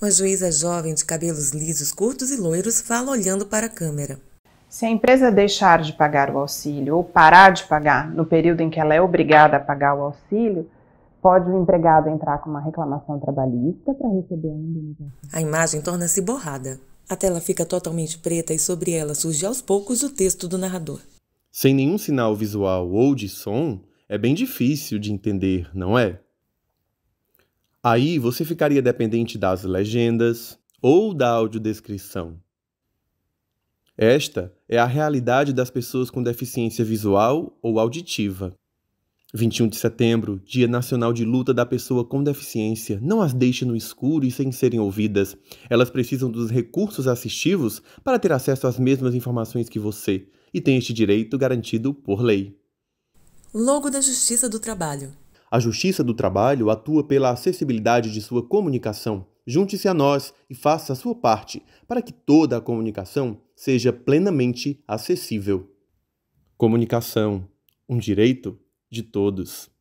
Uma juíza jovem de cabelos lisos, curtos e loiros fala olhando para a câmera. Se a empresa deixar de pagar o auxílio ou parar de pagar no período em que ela é obrigada a pagar o auxílio, pode o empregado entrar com uma reclamação trabalhista para receber a indenização. A imagem torna-se borrada. A tela fica totalmente preta e sobre ela surge aos poucos o texto do narrador. Sem nenhum sinal visual ou de som, é bem difícil de entender, não é? Aí você ficaria dependente das legendas ou da audiodescrição. Esta é a realidade das pessoas com deficiência visual ou auditiva. 21 de setembro, Dia Nacional de Luta da Pessoa com Deficiência. Não as deixe no escuro e sem serem ouvidas. Elas precisam dos recursos assistivos para ter acesso às mesmas informações que você e tem este direito garantido por lei. Logo da Justiça do Trabalho. A Justiça do Trabalho atua pela acessibilidade de sua comunicação. Junte-se a nós e faça a sua parte para que toda a comunicação seja plenamente acessível. Comunicação um direito de todos.